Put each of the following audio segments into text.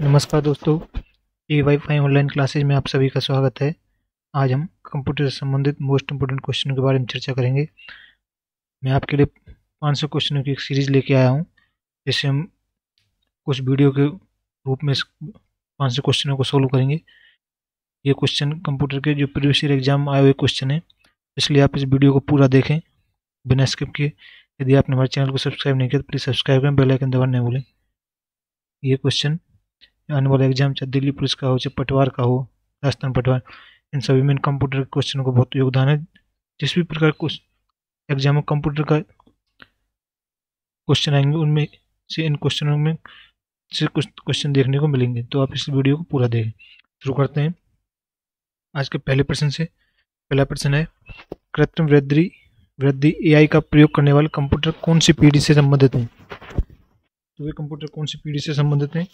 नमस्कार दोस्तों E Y online classes में आप सभी का स्वागत है आज हम कंप्यूटर से संबंधित मोस्ट इंपोर्टेंट क्वेश्चन के बारे में चर्चा करेंगे मैं आपके लिए 500 क्वेश्चनों की एक सीरीज लेके आया हूँ जिससे हम कुछ वीडियो के रूप में पाँच सौ क्वेश्चनों को सोल्व करेंगे ये क्वेश्चन कंप्यूटर के जो प्रीवियस ईयर एग्जाम आए हुए क्वेश्चन हैं इसलिए आप इस वीडियो को पूरा देखें बिना स्किप किए यदि आपने हमारे चैनल को सब्सक्राइब नहीं किया तो प्लीज़ सब्सक्राइब करें बेलाइकन दबाना नहीं भूलें ये क्वेश्चन आने वाला एग्जाम चाहे दिल्ली पुलिस का हो चाहे पटवार का हो राजस्थान पटवार इन सभी में कंप्यूटर के क्वेश्चनों का बहुत योगदान है जिस भी प्रकार एग्जाम में कंप्यूटर का क्वेश्चन आएंगे उनमें से इन क्वेश्चनों में से कुछ क्वेश्चन देखने को मिलेंगे तो आप इस वीडियो को पूरा देखें शुरू करते हैं आज के पहले प्रश्न से पहला प्रश्न है कृत्रिम वृद्धि वृद्धि एआई का प्रयोग करने वाले कंप्यूटर कौन सी पीढ़ी से संबंधित हैं तो वे कंप्यूटर कौन सी पीढ़ी से संबंधित हैं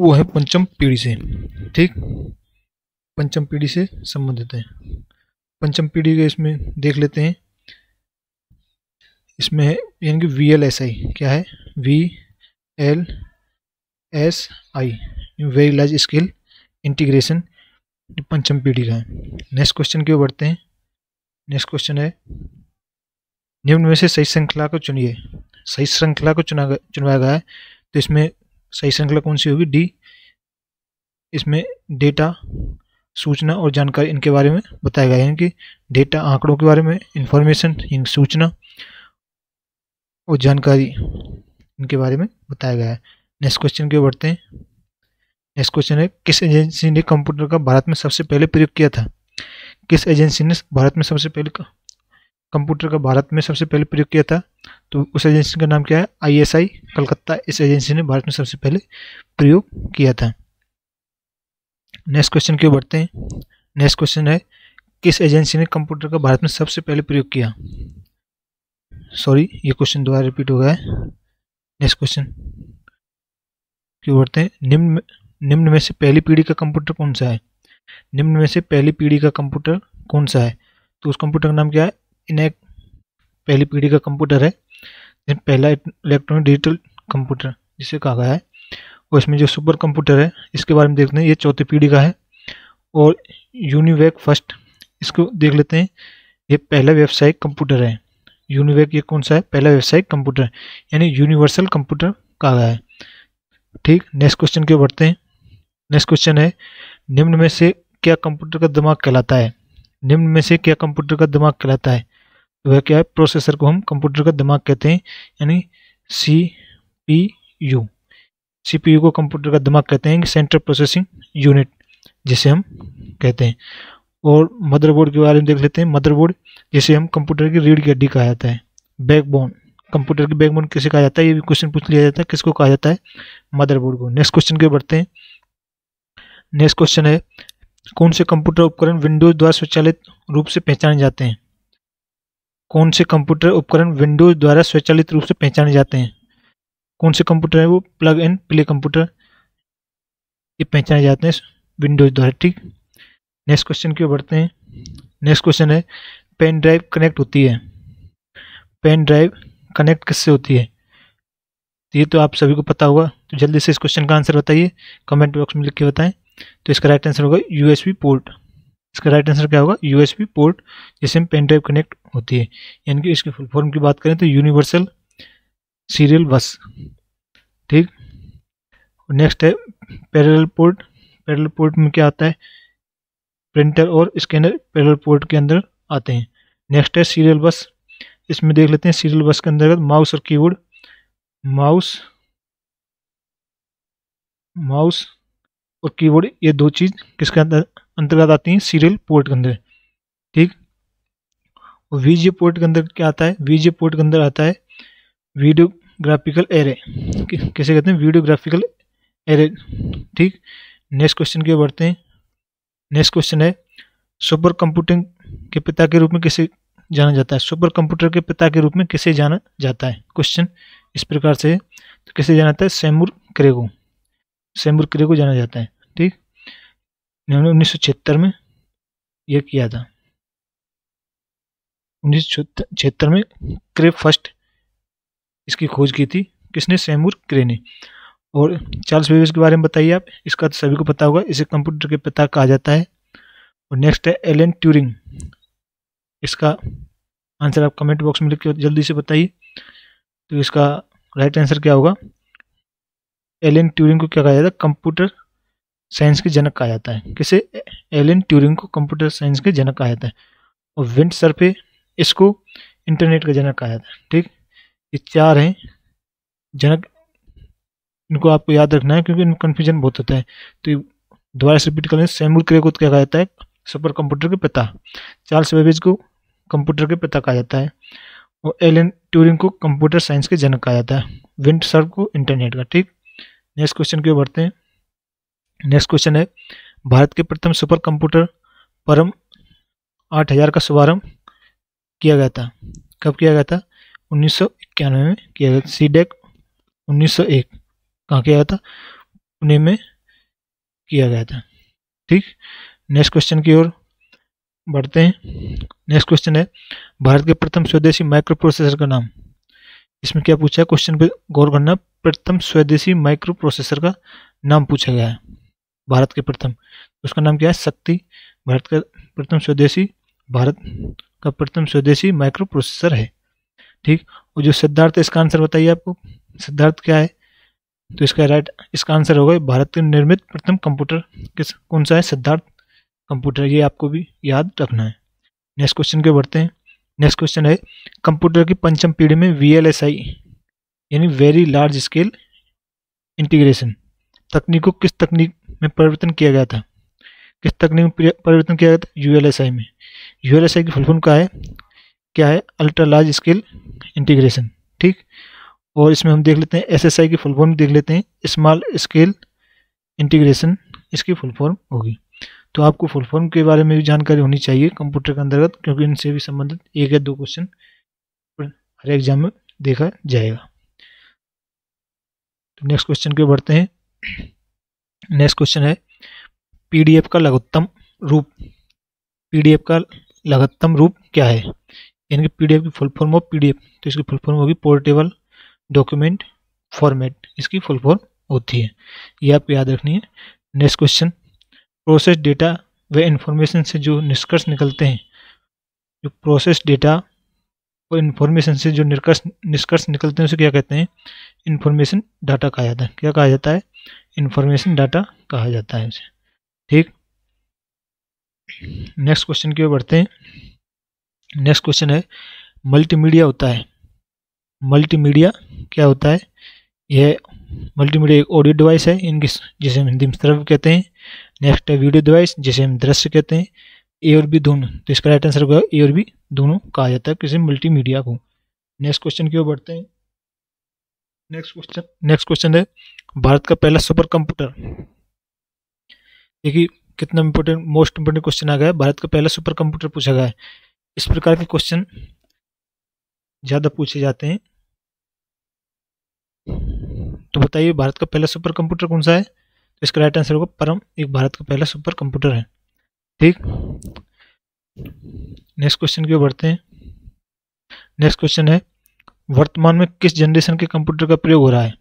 वो है पंचम पीढ़ी से ठीक पंचम पीढ़ी से संबंधित है पंचम पीढ़ी के इसमें देख लेते हैं इसमें है यानी कि वी एल एस आई क्या है V L S I very large scale integration पंचम पीढ़ी का है नेक्स्ट क्वेश्चन की ओर बढ़ते हैं नेक्स्ट क्वेश्चन है निम्न में से सही श्रृंखला को चुनिए सही श्रृंखला को चुना चुनवाया गया है तो इसमें सही श्रृंखला कौन सी होगी डी इसमें डेटा सूचना और जानकारी इनके बारे में बताया गया है कि डेटा आंकड़ों के बारे में इंफॉर्मेशन सूचना और जानकारी इनके बारे में बताया गया है नेक्स्ट क्वेश्चन की ओर बढ़ते हैं नेक्स्ट क्वेश्चन है किस एजेंसी ने कंप्यूटर का भारत में सबसे पहले प्रयोग किया था किस एजेंसी ने भारत में सबसे पहले कंप्यूटर का भारत में सबसे पहले प्रयोग किया था तो उस एजेंसी का नाम क्या है आई कलकत्ता इस एजेंसी ने भारत में सबसे पहले प्रयोग किया था नेक्स्ट क्वेश्चन क्यों बढ़ते हैं नेक्स्ट क्वेश्चन है किस एजेंसी ने कंप्यूटर का भारत में सबसे पहले प्रयोग किया सॉरी ये क्वेश्चन दोबारा रिपीट हो गया है नेक्स्ट क्वेश्चन क्यों बढ़ते हैं निम्न निम्न में से पहली पीढ़ी का कंप्यूटर कौन सा है निम्न में से पहली पीढ़ी का कंप्यूटर कौन सा है तो उस कंप्यूटर का नाम क्या है इन्हें पहली पीढ़ी का कंप्यूटर है पहला इलेक्ट्रॉनिक डिजिटल कंप्यूटर जिसे कहा गया है और इसमें जो सुपर कंप्यूटर है इसके बारे में देखते हैं ये चौथी पीढ़ी का है और यूनिवेक फर्स्ट इसको देख लेते हैं ये पहला व्यावसायिक कंप्यूटर है यूनिवेक ये कौन सा है पहला व्यावसायिक कंप्यूटर यानी यूनिवर्सल कंप्यूटर कहा गया है ठीक नेक्स्ट क्वेश्चन के बढ़ते हैं नेक्स्ट क्वेश्चन है निम्न में से क्या कंप्यूटर का दिमाग कहलाता है निम्न में से क्या कंप्यूटर का दिमाग कहलाता है वह क्या है प्रोसेसर को हम कंप्यूटर का दिमाग कहते हैं यानी C P U C P U को कंप्यूटर का दिमाग कहते हैं सेंट्रल प्रोसेसिंग यूनिट जिसे हम कहते हैं और मदरबोर्ड के बारे में देख लेते हैं मदरबोर्ड जिसे हम कंप्यूटर की रीढ़ की हड्डी कहा जाता है बैकबोन कंप्यूटर की बैकबोन किसे कहा जाता है ये भी क्वेश्चन पूछ लिया जाता है किसको कहा जाता है मदरबोर्ड को नेक्स्ट क्वेश्चन के बढ़ते हैं नेक्स्ट क्वेश्चन है कौन से कंप्यूटर उपकरण विंडोज द्वारा स्वचालित रूप से पहचाने जाते हैं कौन से कंप्यूटर उपकरण विंडोज द्वारा स्वचालित रूप से पहचाने जाते हैं कौन से कंप्यूटर है वो प्लग इन प्ले कंप्यूटर ये पहचाने जाते हैं विंडोज द्वारा ठीक नेक्स्ट क्वेश्चन की ओर बढ़ते हैं नेक्स्ट क्वेश्चन है पेन ड्राइव कनेक्ट होती है पेन ड्राइव कनेक्ट किससे होती है तो ये तो आप सभी को पता होगा तो जल्दी से इस क्वेश्चन का आंसर बताइए कमेंट बॉक्स में लिख के बताएं तो इसका राइट आंसर होगा यूएसबी पोर्ट इसका राइट आंसर क्या होगा यूएसबी पोर्ट जिससे पेन ड्राइव कनेक्ट होती है यानी कि इसके फुल फॉर्म की बात करें तो यूनिवर्सल सीरियल बस ठीक नेक्स्ट है पैरेलल पोर्ट पैरेलल पोर्ट में क्या आता है प्रिंटर और स्कैनर पैरेलल पोर्ट के अंदर आते हैं नेक्स्ट है सीरियल बस इसमें देख लेते हैं सीरियल बस के अंतर्गत माउस और कीबोर्ड माउस माउस और कीबोर्ड ये दो चीज़ किसके अंदर अंतर्गत आती हैं सीरियल पोर्ट के अंदर ठीक और वीजे पोर्ट के अंदर क्या आता है वीजे पोर्ट के अंदर आता है वीडियोग्राफिकल एरे कैसे कहते हैं वीडियोग्राफिकल एरे ठीक नेक्स्ट क्वेश्चन ओर बढ़ते हैं नेक्स्ट क्वेश्चन है सुपर कंप्यूटिंग के पिता के रूप में किसे जाना जाता है सुपर कंप्यूटर के पिता के रूप में किसे जाना जाता है क्वेश्चन इस प्रकार से तो किसे जाना जाता है सैमूर क्रेगो सैमूर क्रेगो जाना जाता है ठीक इन्होंने उन्नीस में यह किया था उन्नीस छिहत्तर में क्रे फर्स्ट इसकी खोज की थी किसने सैमूर क्रे ने और चार्ल्स बेबेज के बारे में बताइए आप इसका तो सभी को पता होगा इसे कंप्यूटर के पिता कहा जाता है और नेक्स्ट है एलेन ट्यूरिंग इसका आंसर आप कमेंट बॉक्स में लिख के जल्दी से बताइए तो इसका राइट आंसर क्या होगा एलन ट्यूरिंग को क्या कहा जाता है कंप्यूटर साइंस के जनक कहा जाता है किसे एलन ट्यूरिंग को कंप्यूटर साइंस के जनक कहा जाता है और विंड सर्फे इसको इंटरनेट का जनक कहा जाता है ठीक ये चार हैं जनक इनको आपको याद रखना है क्योंकि इनमें कन्फ्यूजन बहुत होता है तो दोबारा से रिपीट लें सैमुल क्रे को तो क्या कहा जाता है सुपर कंप्यूटर के पिता चार्ल्स बेबेज को कंप्यूटर के पिता कहा जाता है और एलन ट्यूरिंग को कंप्यूटर साइंस के जनक कहा जाता है विंड सर्व को इंटरनेट का ठीक नेक्स्ट क्वेश्चन की ओर बढ़ते हैं नेक्स्ट क्वेश्चन है भारत के प्रथम सुपर कंप्यूटर परम 8000 का शुभारंभ किया गया था कब किया गया था उन्नीस में किया गया सी डेक e उन्नीस सौ एक कहाँ किया गया था पुणे में किया गया था ठीक नेक्स्ट क्वेश्चन की ओर बढ़ते हैं नेक्स्ट क्वेश्चन है भारत के प्रथम स्वदेशी माइक्रो प्रोसेसर का नाम इसमें क्या पूछा है क्वेश्चन पे गौर करना प्रथम स्वदेशी माइक्रो प्रोसेसर का नाम पूछा गया है भारत के प्रथम उसका नाम क्या है शक्ति भारत का प्रथम स्वदेशी भारत का प्रथम स्वदेशी माइक्रो प्रोसेसर है ठीक और जो सिद्धार्थ इसका आंसर बताइए आपको सिद्धार्थ क्या है तो इसका राइट इसका आंसर होगा भारत के निर्मित प्रथम कंप्यूटर किस कौन सा है सिद्धार्थ कंप्यूटर ये आपको भी याद रखना है नेक्स्ट क्वेश्चन के बढ़ते हैं नेक्स्ट क्वेश्चन है कंप्यूटर की पंचम पीढ़ी में वी यानी वेरी लार्ज स्केल इंटीग्रेशन तकनीक को किस तकनीक में परिवर्तन किया गया था किस तकनीक में परिवर्तन किया गया था यू में यू की फुलफॉर्म का है क्या है अल्ट्रा लार्ज स्केल इंटीग्रेशन ठीक और इसमें हम देख लेते हैं एसएसआई की फुल फॉर्म देख लेते हैं स्मॉल स्केल इंटीग्रेशन इसकी फुल फॉर्म होगी तो आपको फुल फॉर्म के बारे में भी जानकारी होनी चाहिए कंप्यूटर के अंतर्गत क्योंकि इनसे भी संबंधित एक या दो क्वेश्चन हर एग्जाम में देखा जाएगा तो नेक्स्ट क्वेश्चन के बढ़ते हैं नेक्स्ट क्वेश्चन है पीडीएफ का लघुत्तम रूप पीडीएफ का लघुत्तम रूप क्या है यानी कि पीडीएफ की फुल फॉर्म ऑफ पीडीएफ तो इसकी फुल फॉर्म होगी पोर्टेबल डॉक्यूमेंट फॉर्मेट इसकी फुल फॉर्म होती है ये आपको याद रखनी है नेक्स्ट क्वेश्चन प्रोसेस डेटा व इन्फॉर्मेशन से जो निष्कर्ष निकलते हैं जो प्रोसेस डेटा और इन्फॉर्मेशन से जो निष्कर्ष निष्कर्ष निकलते हैं उसे क्या कहते हैं इन्फॉर्मेशन डाटा कहा जाता है क्या कहा जाता है इंफॉर्मेशन डाटा कहा जाता है इसे ठीक नेक्स्ट क्वेश्चन की ओर बढ़ते हैं नेक्स्ट क्वेश्चन है मल्टीमीडिया होता है मल्टीमीडिया क्या होता है यह मल्टीमीडिया एक ऑडियो डिवाइस है इनकी जिसे हम हिंदी में सर्व कहते हैं नेक्स्ट है वीडियो डिवाइस जिसे हम दृश्य कहते हैं ए और बी दोनों तो इसका राइट आंसर होगा ए और बी दोनों कहा जाता है किसी मल्टीमीडिया को नेक्स्ट क्वेश्चन की ओर बढ़ते हैं नेक्स्ट क्वेश्चन नेक्स्ट क्वेश्चन है भारत का पहला सुपर कंप्यूटर देखिए कितना इंपोर्टेंट मोस्ट इंपोर्टेंट क्वेश्चन आ गया है भारत का पहला सुपर कंप्यूटर पूछा गया है इस प्रकार के क्वेश्चन ज़्यादा पूछे जाते हैं तो बताइए भारत का पहला सुपर कंप्यूटर कौन सा है तो इसका राइट आंसर होगा परम एक भारत का पहला सुपर कंप्यूटर है ठीक नेक्स्ट क्वेश्चन की ओर बढ़ते हैं नेक्स्ट क्वेश्चन है वर्तमान में किस जनरेशन के कंप्यूटर का प्रयोग हो रहा है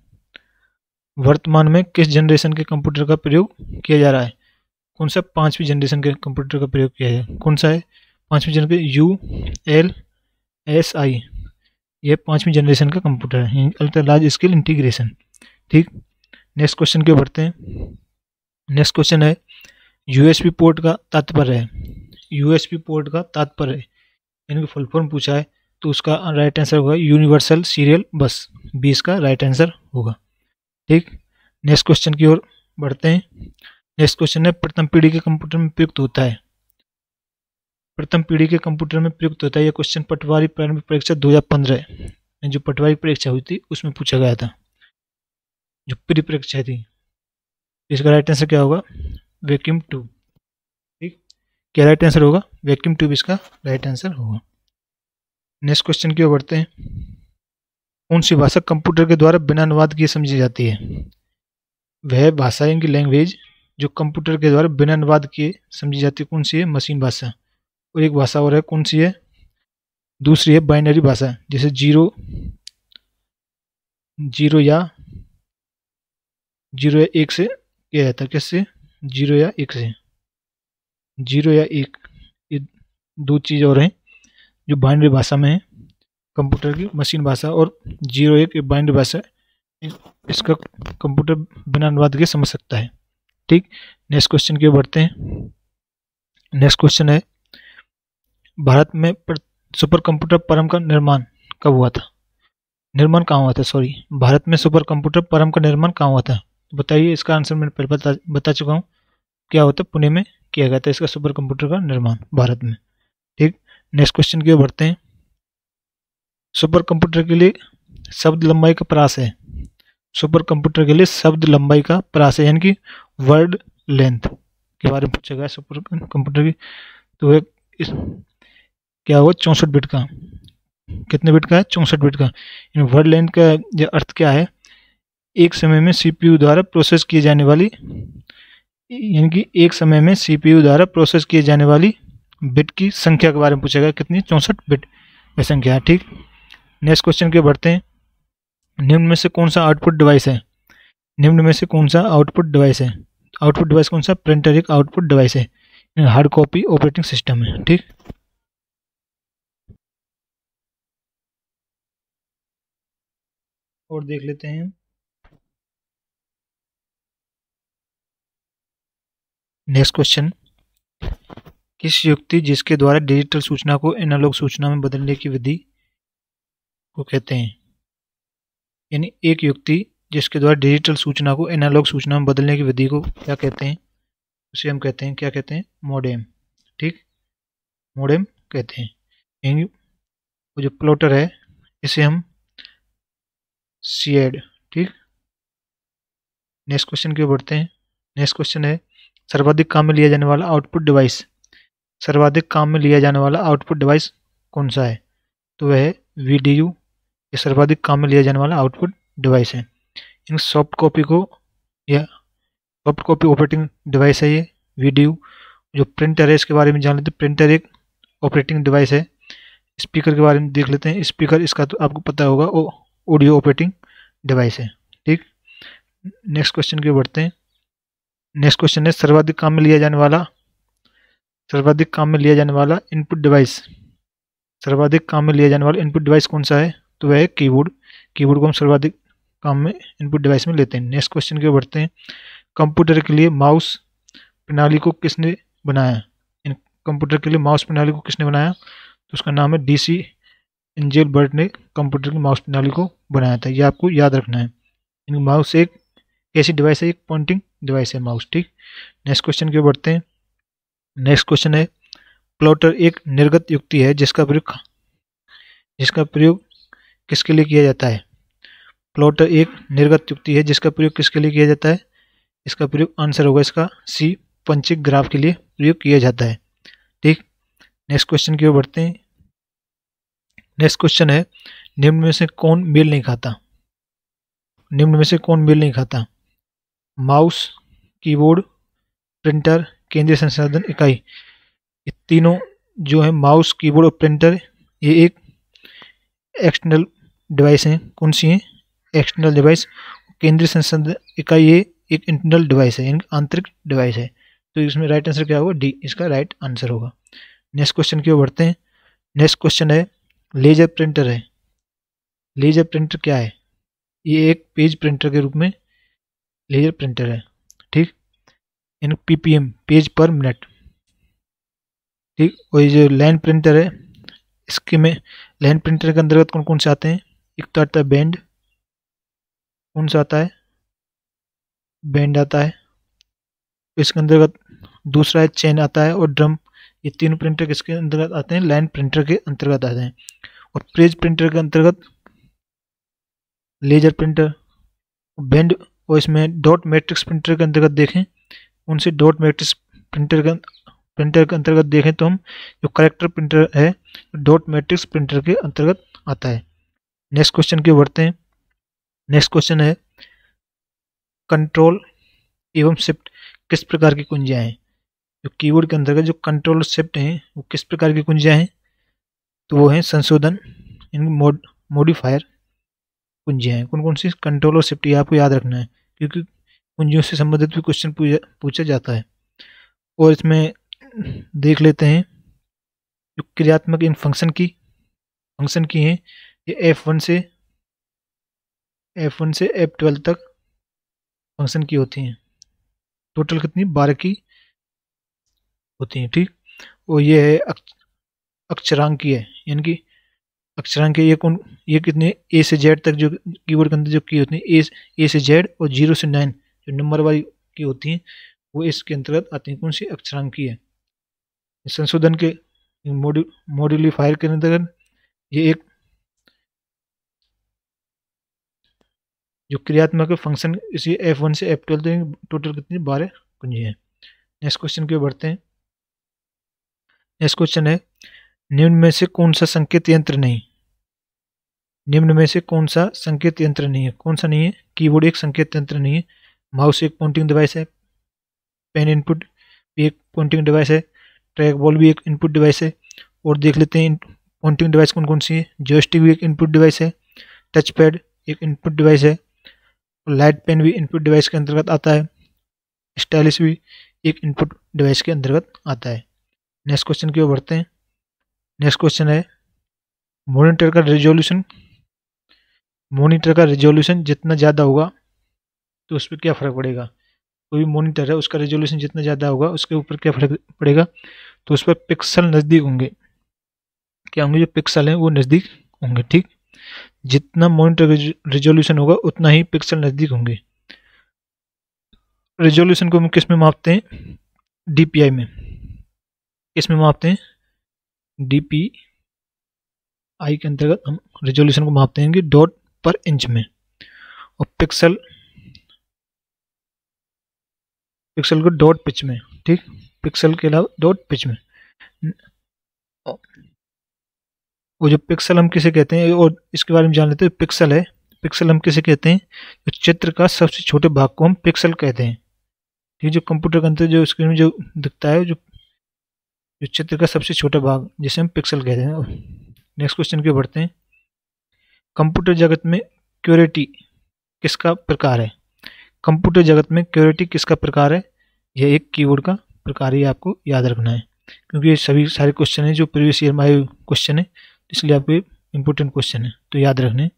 वर्तमान में किस जनरेशन के कंप्यूटर का प्रयोग किया जा रहा है कौन सा पाँचवीं जनरेशन के कंप्यूटर का प्रयोग किया है कौन सा है पाँचवीं generation U L S I यह पाँचवीं जनरेशन का कंप्यूटर है अल्ट्रा लार्ज स्केल इंटीग्रेशन ठीक नेक्स्ट क्वेश्चन के बढ़ते हैं नेक्स्ट क्वेश्चन है यूएसपी पोर्ट का तात्पर्य है यूएसपी पोर्ट का तात्पर्य है यानी कि फुल फॉर्म पूछा है तो उसका राइट आंसर होगा यूनिवर्सल सीरियल बस बीस का राइट आंसर होगा ठीक नेक्स्ट क्वेश्चन की ओर बढ़ते हैं नेक्स्ट क्वेश्चन है प्रथम पीढ़ी के कंप्यूटर में प्रयुक्त होता है प्रथम पीढ़ी के कंप्यूटर में प्रयुक्त होता है यह क्वेश्चन पटवारी प्रारंभिक परीक्षा 2015 में जो पटवारी परीक्षा हुई थी उसमें पूछा गया था जो प्री परीक्षा थी इसका राइट आंसर क्या होगा वैक्यूम टू ठीक क्या राइट आंसर होगा वैक्यूम ट्यूब इसका राइट आंसर होगा नेक्स्ट क्वेश्चन की ओर बढ़ते हैं कौन सी भाषा कंप्यूटर के द्वारा बिना अनुवाद किए समझी जाती है वह भाषा इनकी लैंग्वेज जो कंप्यूटर के द्वारा बिना अनुवाद किए समझी जाती है कौन सी है मशीन भाषा और एक भाषा और है कौन सी है दूसरी है बाइनरी भाषा जैसे जीरो जीरो या जीरो या एक से क्या जाता है किससे जीरो या एक से जीरो या एक ये दो चीज़ और हैं जो बाइनरी भाषा में है कंप्यूटर की मशीन भाषा और जीरो एक बाइंड भाषा इसका कंप्यूटर बिना अनुवाद के समझ सकता है ठीक नेक्स्ट क्वेश्चन की ओर बढ़ते हैं नेक्स्ट क्वेश्चन है भारत में सुपर कंप्यूटर परम का निर्माण कब हुआ था निर्माण कहाँ हुआ था सॉरी भारत में सुपर कंप्यूटर परम का निर्माण कहाँ हुआ था बताइए इसका आंसर मैंने पहले बता बता चुका हूँ क्या होता है पुणे में किया गया था इसका सुपर कंप्यूटर का निर्माण भारत में ठीक नेक्स्ट क्वेश्चन की ओर बढ़ते हैं सुपर कंप्यूटर के लिए शब्द लंबाई का प्रास है सुपर कंप्यूटर के लिए शब्द लंबाई का प्रास है यानी कि वर्ड लेंथ के बारे में पूछा गया सुपर कंप्यूटर की तो एक इस क्या हुआ चौंसठ बिट का कितने बिट का है चौंसठ बिट का वर्ड लेंथ का अर्थ क्या है एक समय में सीपीयू द्वारा प्रोसेस किए जाने वाली यानी कि एक समय में सीपीयू द्वारा प्रोसेस किए जाने वाली बिट की संख्या के बारे में पूछेगा कितनी चौंसठ बिट संख्या है ठीक नेक्स्ट क्वेश्चन के बढ़ते हैं निम्न में से कौन सा आउटपुट डिवाइस है निम्न में से कौन सा आउटपुट डिवाइस है आउटपुट डिवाइस कौन सा प्रिंटर एक आउटपुट डिवाइस है हार्ड कॉपी ऑपरेटिंग सिस्टम है ठीक और देख लेते हैं नेक्स्ट क्वेश्चन किस युक्ति जिसके द्वारा डिजिटल सूचना को एनालॉग सूचना में बदलने की विधि को कहते हैं यानी एक युक्ति जिसके द्वारा डिजिटल सूचना को एनालॉग सूचना में बदलने की विधि को क्या कहते हैं उसे हम कहते हैं क्या कहते हैं मोडेम ठीक मोडेम कहते हैं वो जो प्लॉटर है इसे हम सीएड ठीक नेक्स्ट क्वेश्चन की ओर बढ़ते हैं नेक्स्ट क्वेश्चन है सर्वाधिक काम में लिया जाने वाला आउटपुट डिवाइस सर्वाधिक काम में लिया जाने वाला आउटपुट डिवाइस कौन सा है तो वह है वी ये सर्वाधिक काम में लिया जाने वाला आउटपुट डिवाइस है इन सॉफ्ट कॉपी को यह सॉफ्ट कॉपी ऑपरेटिंग डिवाइस है ये वीडियो जो प्रिंटर है इसके बारे में जान लेते हैं प्रिंटर एक ऑपरेटिंग डिवाइस है स्पीकर के बारे में देख लेते हैं स्पीकर इसका तो आपको पता होगा वो ऑडियो ऑपरेटिंग डिवाइस है ठीक नेक्स्ट क्वेश्चन के बढ़ते हैं नेक्स्ट क्वेश्चन है सर्वाधिक काम में लिया जाने वाला सर्वाधिक काम में लिया जाने वाला इनपुट डिवाइस सर्वाधिक काम में लिया जाने वाला इनपुट डिवाइस कौन सा है तो वह है कीबोर्ड कीबोर्ड को हम सर्वाधिक काम में इनपुट डिवाइस में लेते हैं नेक्स्ट क्वेश्चन की ओर बढ़ते हैं कंप्यूटर के लिए माउस प्रणाली को किसने बनाया इन कंप्यूटर के लिए माउस प्रणाली को किसने बनाया तो उसका नाम है डी सी एंजेल बर्ट ने कंप्यूटर की माउस प्रणाली को बनाया था ये आपको याद रखना है इन माउस एक ऐसी डिवाइस है एक पॉइंटिंग डिवाइस है माउस ठीक नेक्स्ट क्वेश्चन की ओर बढ़ते हैं नेक्स्ट क्वेश्चन है प्लॉटर एक निर्गत युक्ति है जिसका प्रयोग जिसका प्रयोग किसके लिए किया जाता है प्लॉट एक निर्गत युक्ति है जिसका प्रयोग किसके लिए किया जाता है इसका प्रयोग आंसर होगा इसका सी पंचिक ग्राफ के लिए प्रयोग किया जाता है ठीक नेक्स्ट क्वेश्चन की ओर बढ़ते हैं नेक्स्ट क्वेश्चन है निम्न में से कौन मेल नहीं खाता निम्न में से कौन मेल नहीं खाता माउस कीबोर्ड प्रिंटर केंद्रीय संसाधन इकाई ये तीनों जो है माउस कीबोर्ड और प्रिंटर ये एक एक्सटर्नल डिवाइस हैं कौन सी हैं एक्सटर्नल डिवाइस केंद्रीय संसद इकाई ये एक इंटरनल डिवाइस है यानी आंतरिक डिवाइस है तो इसमें राइट आंसर क्या होगा डी इसका राइट आंसर होगा नेक्स्ट क्वेश्चन की ओर बढ़ते हैं नेक्स्ट क्वेश्चन है लेजर प्रिंटर है लेजर प्रिंटर क्या है ये एक पेज प्रिंटर के रूप में लेजर प्रिंटर है ठीक in PPM page per minute ठीक और ये जो लाइन प्रिंटर है इसके में लाइन प्रिंटर के अंतर्गत कौन कौन से आते हैं एक तो आता है बैंड सा आता है बैंड आता है इसके अंदर दूसरा है चेन आता है और ड्रम ये तीनों प्रिंटर किसके अंतर्गत आते हैं लाइन प्रिंटर के अंतर्गत आते हैं और पेज प्रिंटर के अंतर्गत लेजर प्रिंटर बैंड और इसमें डॉट मैट्रिक्स प्रिंटर के अंतर्गत देखें उनसे डॉट मैट्रिक्स प्रिंटर के प्रिंटर के अंतर्गत देखें तो हम जो करेक्टर प्रिंटर है डॉट मैट्रिक्स प्रिंटर के अंतर्गत आता है नेक्स्ट क्वेश्चन की बढ़ते हैं नेक्स्ट क्वेश्चन है कंट्रोल एवं शिफ्ट किस प्रकार की कुंजियाँ हैं जो कीबोर्ड के अंतर्गत जो कंट्रोल शिफ्ट हैं वो किस प्रकार की कुंजियाँ हैं तो वो हैं संशोधन इन मोड मोडिफायर कुंजियाँ हैं कौन कौन सी कंट्रोल और शिफ्ट आपको याद रखना है क्योंकि कुंजियों से संबंधित भी क्वेश्चन पूछा जाता है और इसमें देख लेते हैं जो क्रियात्मक इन फंक्शन की फंक्शन की हैं ये एफ वन से एफ वन से एफ ट्वेल्व तक फंक्शन की होती हैं टोटल कितनी बारह की होती हैं ठीक और ये है अक्षरांक की है यानी कि अक्षरांक ये कौन ये कितने ए से जेड तक जो कीवर्ड के अंदर जो की होती है ए ए से जेड और जीरो से नाइन जो नंबर वाली की होती हैं वो इसके अंतर्गत आती हैं कौन सी अक्षरांक की है संशोधन के मॉड्यूलिफायर के अंतर्गत ये एक जो क्रियात्मक फंक्शन इसी एफ वन से एफ ट्वेल्व तो टोटल कितनी बारह कुंजी है नेक्स्ट क्वेश्चन की ओर बढ़ते हैं नेक्स्ट क्वेश्चन है निम्न में से कौन सा संकेत यंत्र नहीं निम्न में से कौन सा संकेत यंत्र नहीं है कौन सा नहीं है कीबोर्ड एक संकेत यंत्र नहीं है माउस एक पॉइंटिंग डिवाइस है पेन इनपुट भी एक पॉइंटिंग डिवाइस है ट्रैक बॉल भी एक इनपुट डिवाइस है और देख लेते हैं पॉइंटिंग डिवाइस कौन कौन सी है जोस्टिक भी एक इनपुट डिवाइस है टच पैड एक इनपुट डिवाइस है लाइट पेन भी इनपुट डिवाइस के अंतर्गत आता है स्टाइलिश भी एक इनपुट डिवाइस के अंतर्गत आता है नेक्स्ट क्वेश्चन की ओर बढ़ते हैं नेक्स्ट क्वेश्चन है मोनीटर का रेजोल्यूशन मोनीटर का रेजोल्यूशन जितना ज़्यादा होगा तो उस पर क्या फ़र्क पड़ेगा कोई भी मोनीटर है उसका रेजोल्यूशन जितना ज़्यादा होगा उसके ऊपर क्या फ़र्क पड़ेगा तो उस पर पिक्सल नज़दीक होंगे क्या होंगे जो पिक्सल हैं वो नज़दीक होंगे ठीक जितना मॉनिटर रेजोल्यूशन होगा उतना ही पिक्सल नज़दीक होंगे रेजोल्यूशन को हम किस में मापते हैं डीपीआई में किस में मापते हैं पी आई के अंतर्गत हम रेजोल्यूशन को मापते हैं डॉट पर इंच में और पिक्सल पिक्सल को डॉट पिच में ठीक पिक्सल के अलावा डॉट पिच में वो जो पिक्सल हम किसे कहते हैं और इसके बारे में जान लेते हैं पिक्सल है पिक्सल हम किसे कहते हैं जो चित्र का सबसे छोटे भाग को हम पिक्सल कहते हैं ये जो कंप्यूटर के अंदर जो स्क्रीन में जो दिखता है जो जो चित्र का सबसे छोटा भाग जिसे हम पिक्सल कहते हैं नेक्स्ट क्वेश्चन के बढ़ते हैं कंप्यूटर जगत में क्योरिटी किसका प्रकार है कंप्यूटर जगत में क्योरिटी किसका प्रकार है यह एक कीवर्ड का प्रकार ही आपको याद रखना है क्योंकि ये सभी सारे क्वेश्चन हैं जो प्रीवियस ईयर में आए क्वेश्चन है इसलिए आपको इंपॉर्टेंट क्वेश्चन है तो याद रखने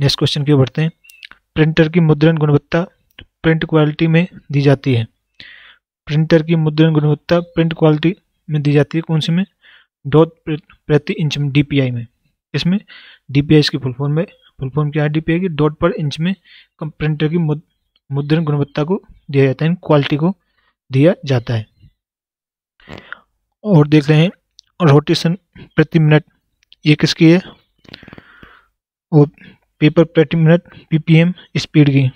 नेक्स्ट क्वेश्चन की ओर बढ़ते हैं प्रिंटर की मुद्रण गुणवत्ता प्रिंट क्वालिटी में दी जाती है प्रिंटर की मुद्रण गुणवत्ता प्रिंट क्वालिटी में दी जाती है कौन से में डॉट प्रति इंच में डी में इसमें पी आई फुल फॉर्म में फुल फॉर्म क्या है डीपीआई की डॉट पर इंच में प्रिंटर की मुद्रण गुणवत्ता को दिया जाता है क्वालिटी को दिया जाता है और देख रहे हैं रोटेशन प्रति मिनट ये किसकी है वो पेपर प्रति मिनट पीपीएम स्पीड की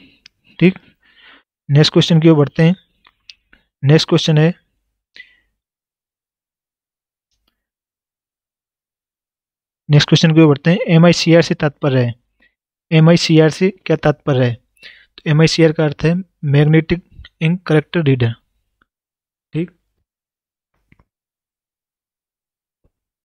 ठीक नेक्स्ट क्वेश्चन की ओर बढ़ते हैं नेक्स्ट क्वेश्चन है नेक्स्ट क्वेश्चन की ओर बढ़ते हैं एम आई सी आर से तात्पर्य है एम आई सी आर से क्या तात्पर्य है तो एम आई सी आर का अर्थ है मैग्नेटिक इंक करेक्टर रीडर